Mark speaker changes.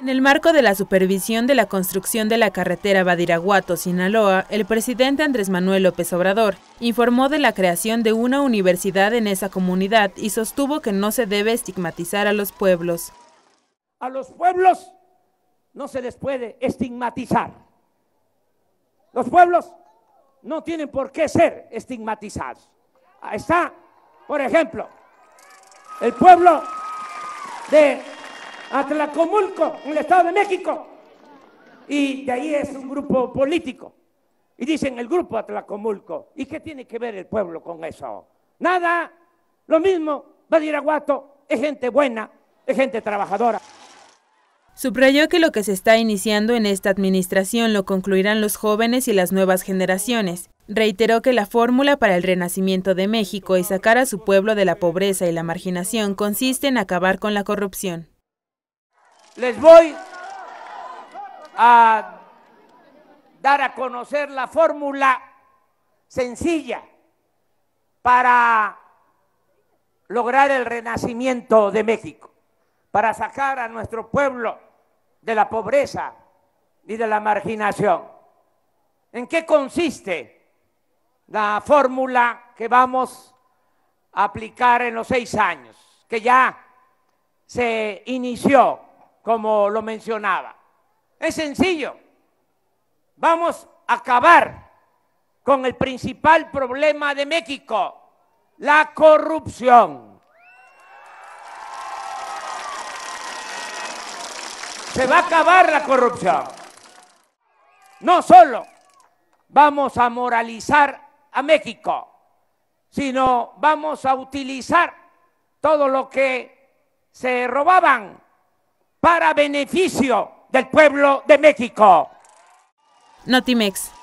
Speaker 1: En el marco de la supervisión de la construcción de la carretera Badiraguato-Sinaloa, el presidente Andrés Manuel López Obrador informó de la creación de una universidad en esa comunidad y sostuvo que no se debe estigmatizar a los pueblos.
Speaker 2: A los pueblos no se les puede estigmatizar. Los pueblos no tienen por qué ser estigmatizados. Está, por ejemplo, el pueblo de a Tlacomulco, en el Estado de México. Y de ahí es un grupo político. Y dicen el grupo Atlacomulco. ¿Y qué tiene que ver el pueblo con eso? Nada, lo mismo, Badiraguato es gente buena, es gente trabajadora.
Speaker 1: Subrayó que lo que se está iniciando en esta administración lo concluirán los jóvenes y las nuevas generaciones. Reiteró que la fórmula para el renacimiento de México y sacar a su pueblo de la pobreza y la marginación consiste en acabar con la corrupción les voy
Speaker 2: a dar a conocer la fórmula sencilla para lograr el renacimiento de México, para sacar a nuestro pueblo de la pobreza y de la marginación. ¿En qué consiste la fórmula que vamos a aplicar en los seis años, que ya se inició como lo mencionaba. Es sencillo. Vamos a acabar con el principal problema de México, la corrupción. Se va a acabar la corrupción. No solo vamos a moralizar a México, sino vamos a utilizar todo lo que se robaban para beneficio del pueblo de México. Notimex